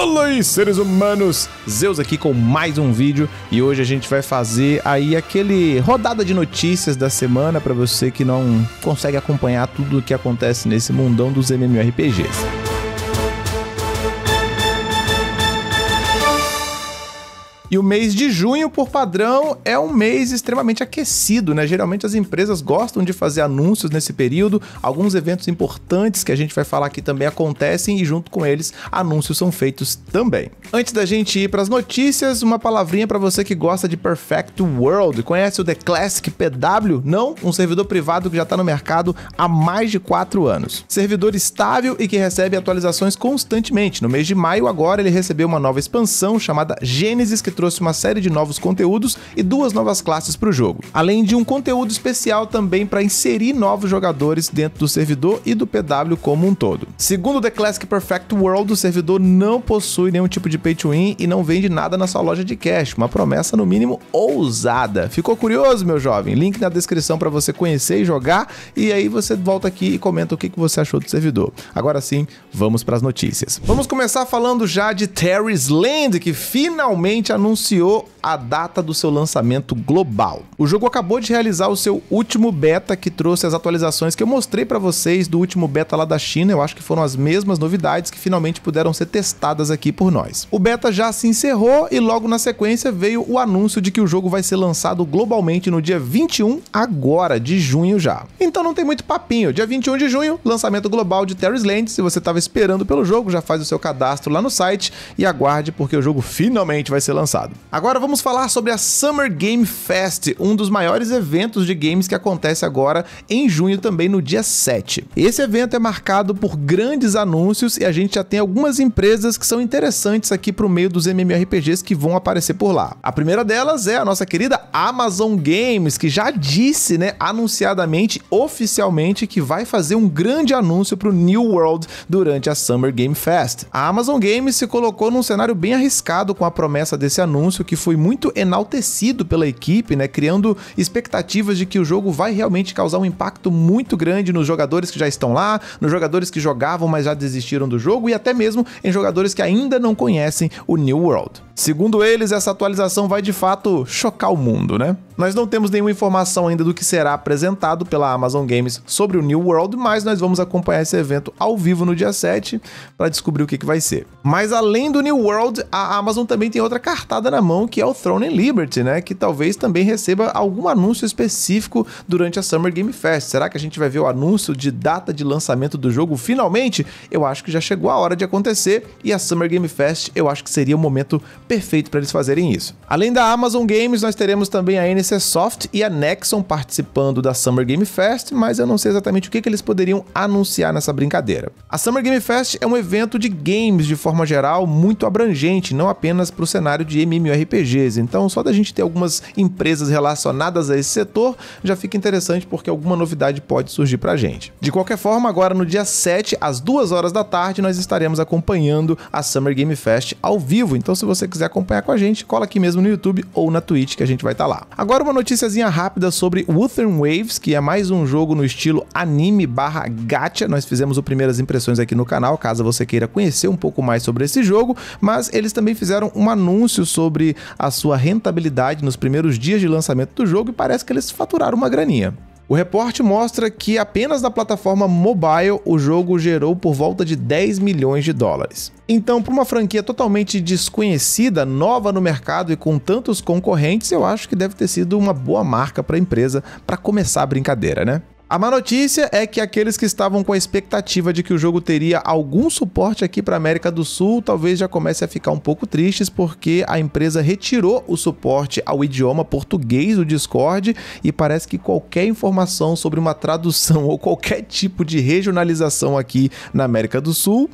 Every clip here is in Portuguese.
Fala aí, seres humanos! Zeus aqui com mais um vídeo e hoje a gente vai fazer aí aquele rodada de notícias da semana para você que não consegue acompanhar tudo o que acontece nesse mundão dos MMORPGs. E o mês de junho, por padrão, é um mês extremamente aquecido, né? Geralmente as empresas gostam de fazer anúncios nesse período. Alguns eventos importantes que a gente vai falar aqui também acontecem e junto com eles anúncios são feitos também. Antes da gente ir para as notícias, uma palavrinha para você que gosta de Perfect World. Conhece o The Classic PW? Não, um servidor privado que já está no mercado há mais de 4 anos. Servidor estável e que recebe atualizações constantemente. No mês de maio agora ele recebeu uma nova expansão chamada Gênesis que trouxe uma série de novos conteúdos e duas novas classes para o jogo, além de um conteúdo especial também para inserir novos jogadores dentro do servidor e do PW como um todo. Segundo The Classic Perfect World, o servidor não possui nenhum tipo de pay to win e não vende nada na sua loja de cash, uma promessa no mínimo ousada. Ficou curioso, meu jovem? Link na descrição para você conhecer e jogar e aí você volta aqui e comenta o que você achou do servidor. Agora sim, vamos para as notícias. Vamos começar falando já de Terry's Land, que finalmente anunciou anunciou a data do seu lançamento global. O jogo acabou de realizar o seu último beta que trouxe as atualizações que eu mostrei para vocês do último beta lá da China. Eu acho que foram as mesmas novidades que finalmente puderam ser testadas aqui por nós. O beta já se encerrou e logo na sequência veio o anúncio de que o jogo vai ser lançado globalmente no dia 21 agora de junho já. Então não tem muito papinho. Dia 21 de junho, lançamento global de Terry's Land. Se você estava esperando pelo jogo, já faz o seu cadastro lá no site e aguarde porque o jogo finalmente vai ser lançado. Agora vamos vamos falar sobre a Summer Game Fest, um dos maiores eventos de games que acontece agora em junho também no dia 7. Esse evento é marcado por grandes anúncios e a gente já tem algumas empresas que são interessantes aqui para o meio dos MMORPGs que vão aparecer por lá. A primeira delas é a nossa querida Amazon Games, que já disse, né, anunciadamente, oficialmente, que vai fazer um grande anúncio para o New World durante a Summer Game Fest. A Amazon Games se colocou num cenário bem arriscado com a promessa desse anúncio, que foi muito enaltecido pela equipe, né? Criando expectativas de que o jogo vai realmente causar um impacto muito grande nos jogadores que já estão lá, nos jogadores que jogavam, mas já desistiram do jogo, e até mesmo em jogadores que ainda não conhecem o New World. Segundo eles, essa atualização vai de fato chocar o mundo, né? Nós não temos nenhuma informação ainda do que será apresentado pela Amazon Games sobre o New World, mas nós vamos acompanhar esse evento ao vivo no dia 7 para descobrir o que, que vai ser. Mas além do New World, a Amazon também tem outra cartada na mão que é o Throne and Liberty, né? Que talvez também receba algum anúncio específico durante a Summer Game Fest. Será que a gente vai ver o anúncio de data de lançamento do jogo finalmente? Eu acho que já chegou a hora de acontecer e a Summer Game Fest eu acho que seria o momento perfeito para eles fazerem isso. Além da Amazon Games, nós teremos também a NCSoft e a Nexon participando da Summer Game Fest, mas eu não sei exatamente o que, que eles poderiam anunciar nessa brincadeira. A Summer Game Fest é um evento de games de forma geral muito abrangente, não apenas para o cenário de MMORPG então, só da gente ter algumas empresas relacionadas a esse setor já fica interessante porque alguma novidade pode surgir pra gente. De qualquer forma, agora no dia 7, às 2 horas da tarde, nós estaremos acompanhando a Summer Game Fest ao vivo. Então, se você quiser acompanhar com a gente, cola aqui mesmo no YouTube ou na Twitch que a gente vai estar tá lá. Agora, uma noticiazinha rápida sobre Wuthering Waves, que é mais um jogo no estilo anime barra gacha. Nós fizemos o primeiras impressões aqui no canal, caso você queira conhecer um pouco mais sobre esse jogo, mas eles também fizeram um anúncio sobre a sua rentabilidade nos primeiros dias de lançamento do jogo e parece que eles faturaram uma graninha. O reporte mostra que apenas na plataforma mobile o jogo gerou por volta de 10 milhões de dólares. Então, para uma franquia totalmente desconhecida, nova no mercado e com tantos concorrentes, eu acho que deve ter sido uma boa marca para a empresa para começar a brincadeira, né? A má notícia é que aqueles que estavam com a expectativa de que o jogo teria algum suporte aqui para a América do Sul talvez já comece a ficar um pouco tristes porque a empresa retirou o suporte ao idioma português do Discord e parece que qualquer informação sobre uma tradução ou qualquer tipo de regionalização aqui na América do Sul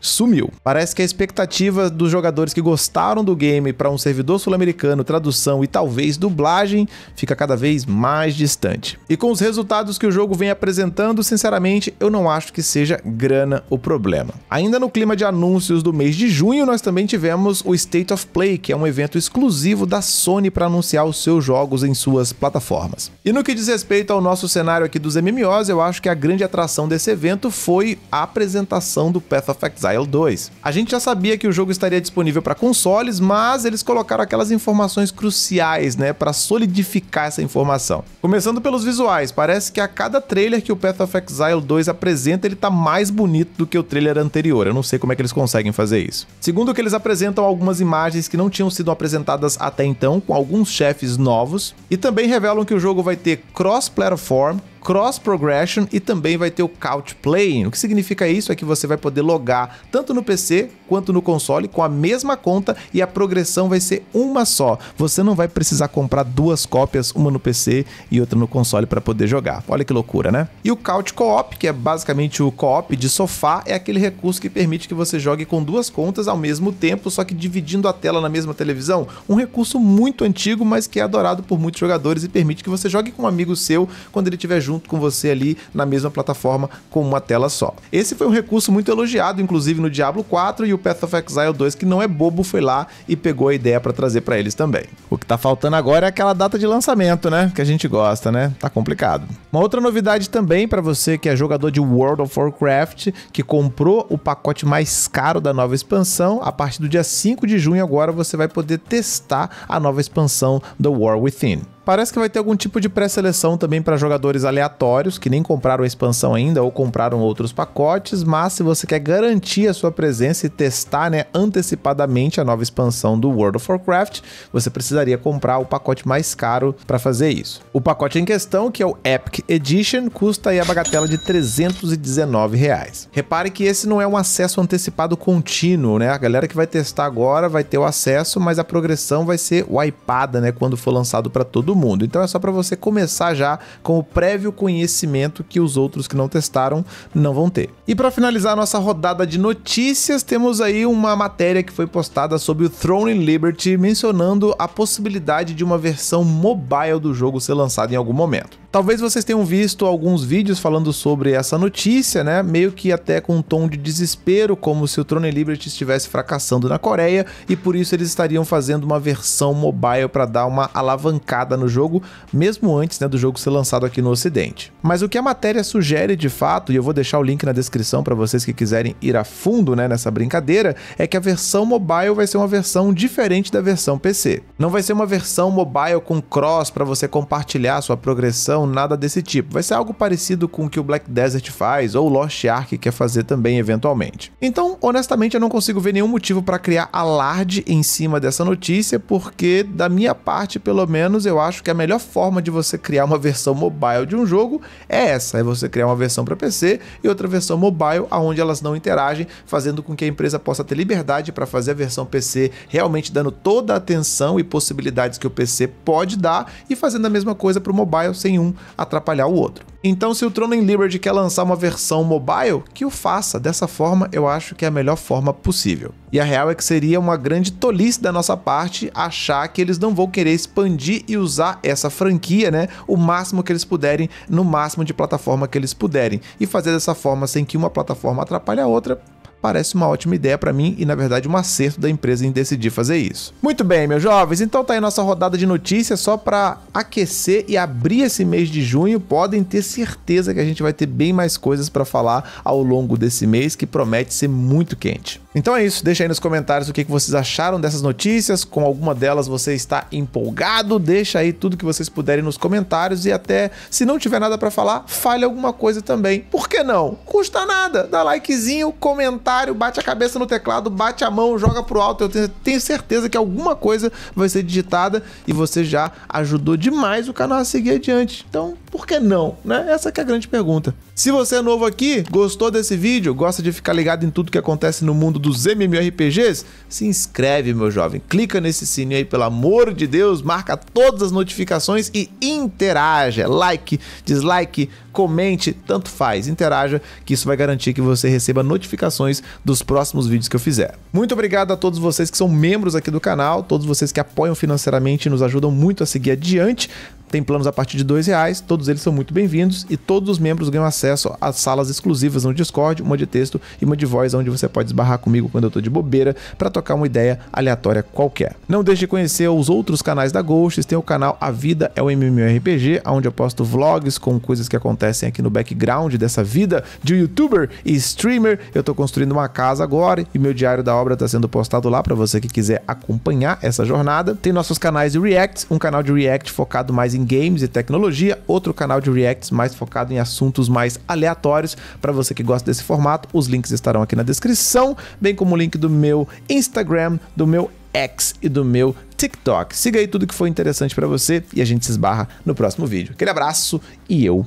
sumiu. Parece que a expectativa dos jogadores que gostaram do game para um servidor sul-americano, tradução e talvez dublagem fica cada vez mais distante. E com os resultados que o jogo vem apresentando, sinceramente, eu não acho que seja grana o problema. Ainda no clima de anúncios do mês de junho, nós também tivemos o State of Play, que é um evento exclusivo da Sony para anunciar os seus jogos em suas plataformas. E no que diz respeito ao nosso cenário aqui dos MMOs, eu acho que a grande atração desse evento foi a apresentação do Path of Exile Exile 2. A gente já sabia que o jogo estaria disponível para consoles, mas eles colocaram aquelas informações cruciais, né, para solidificar essa informação. Começando pelos visuais, parece que a cada trailer que o Path of Exile 2 apresenta, ele tá mais bonito do que o trailer anterior. Eu não sei como é que eles conseguem fazer isso. Segundo que eles apresentam algumas imagens que não tinham sido apresentadas até então, com alguns chefes novos, e também revelam que o jogo vai ter cross-platform, cross progression e também vai ter o couch playing. O que significa isso é que você vai poder logar tanto no PC quanto no console com a mesma conta e a progressão vai ser uma só. Você não vai precisar comprar duas cópias, uma no PC e outra no console para poder jogar. Olha que loucura, né? E o couch co-op, que é basicamente o co-op de sofá, é aquele recurso que permite que você jogue com duas contas ao mesmo tempo, só que dividindo a tela na mesma televisão. Um recurso muito antigo, mas que é adorado por muitos jogadores e permite que você jogue com um amigo seu quando ele estiver junto junto com você ali na mesma plataforma com uma tela só. Esse foi um recurso muito elogiado, inclusive no Diablo 4 e o Path of Exile 2, que não é bobo, foi lá e pegou a ideia para trazer para eles também. O que tá faltando agora é aquela data de lançamento, né? Que a gente gosta, né? Tá complicado. Uma outra novidade também para você que é jogador de World of Warcraft, que comprou o pacote mais caro da nova expansão, a partir do dia 5 de junho agora você vai poder testar a nova expansão The War Within. Parece que vai ter algum tipo de pré-seleção também para jogadores aleatórios que nem compraram a expansão ainda ou compraram outros pacotes, mas se você quer garantir a sua presença e testar né, antecipadamente a nova expansão do World of Warcraft, você precisaria comprar o pacote mais caro para fazer isso. O pacote em questão, que é o Epic Edition, custa aí a bagatela de 319 reais. Repare que esse não é um acesso antecipado contínuo, né? A galera que vai testar agora vai ter o acesso, mas a progressão vai ser wipada, né? Quando for lançado para todo mundo mundo. Então é só para você começar já com o prévio conhecimento que os outros que não testaram não vão ter. E para finalizar nossa rodada de notícias, temos aí uma matéria que foi postada sobre o Throne Liberty mencionando a possibilidade de uma versão mobile do jogo ser lançada em algum momento. Talvez vocês tenham visto alguns vídeos falando sobre essa notícia, né? Meio que até com um tom de desespero, como se o Throne Liberty estivesse fracassando na Coreia e por isso eles estariam fazendo uma versão mobile para dar uma alavancada no jogo, mesmo antes né, do jogo ser lançado aqui no Ocidente. Mas o que a matéria sugere de fato, e eu vou deixar o link na descrição para vocês que quiserem ir a fundo né, nessa brincadeira, é que a versão mobile vai ser uma versão diferente da versão PC. Não vai ser uma versão mobile com cross para você compartilhar sua progressão, nada desse tipo. Vai ser algo parecido com o que o Black Desert faz ou o Lost Ark quer fazer também eventualmente. Então, honestamente, eu não consigo ver nenhum motivo para criar alarde em cima dessa notícia, porque da minha parte, pelo menos, eu acho acho que a melhor forma de você criar uma versão mobile de um jogo é essa: é você criar uma versão para PC e outra versão mobile, aonde elas não interagem, fazendo com que a empresa possa ter liberdade para fazer a versão PC, realmente dando toda a atenção e possibilidades que o PC pode dar e fazendo a mesma coisa para o mobile sem um atrapalhar o outro. Então, se o em Liberty quer lançar uma versão mobile, que o faça. Dessa forma, eu acho que é a melhor forma possível. E a real é que seria uma grande tolice da nossa parte achar que eles não vão querer expandir e usar essa franquia, né, o máximo que eles puderem, no máximo de plataforma que eles puderem. E fazer dessa forma sem que uma plataforma atrapalhe a outra, parece uma ótima ideia para mim e, na verdade, um acerto da empresa em decidir fazer isso. Muito bem, meus jovens, então tá aí nossa rodada de notícias só para aquecer e abrir esse mês de junho. Podem ter certeza que a gente vai ter bem mais coisas para falar ao longo desse mês que promete ser muito quente. Então é isso, deixa aí nos comentários o que vocês acharam dessas notícias, com alguma delas você está empolgado, deixa aí tudo que vocês puderem nos comentários e até se não tiver nada para falar, fale alguma coisa também. Por que não? Custa nada, dá likezinho, comentário otário, bate a cabeça no teclado, bate a mão, joga pro alto. Eu tenho certeza que alguma coisa vai ser digitada e você já ajudou demais o canal a seguir adiante. Então, por que não? Né? Essa é a grande pergunta. Se você é novo aqui, gostou desse vídeo, gosta de ficar ligado em tudo que acontece no mundo dos MMORPGs, se inscreve, meu jovem. Clica nesse sininho aí, pelo amor de Deus, marca todas as notificações e interaja. Like, dislike, comente, tanto faz. Interaja, que isso vai garantir que você receba notificações dos próximos vídeos que eu fizer. Muito obrigado a todos vocês que são membros aqui do canal, todos vocês que apoiam financeiramente e nos ajudam muito a seguir adiante. Tem planos a partir de dois reais, todos eles são muito bem-vindos e todos os membros ganham acesso a salas exclusivas no Discord, uma de texto e uma de voz, onde você pode esbarrar comigo quando eu estou de bobeira para tocar uma ideia aleatória qualquer. Não deixe de conhecer os outros canais da Ghosts, tem o canal A Vida é o MMORPG, onde eu posto vlogs com coisas que acontecem aqui no background dessa vida de youtuber e streamer. Eu estou construindo construindo uma casa agora e meu diário da obra está sendo postado lá para você que quiser acompanhar essa jornada. Tem nossos canais de Reacts, um canal de React focado mais em games e tecnologia, outro canal de Reacts mais focado em assuntos mais aleatórios. Para você que gosta desse formato, os links estarão aqui na descrição, bem como o link do meu Instagram, do meu X e do meu TikTok. Siga aí tudo que foi interessante para você e a gente se esbarra no próximo vídeo. Aquele abraço e eu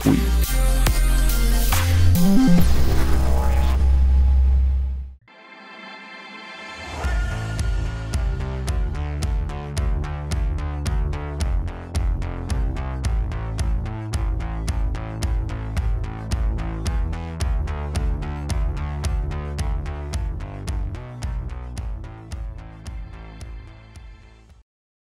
fui.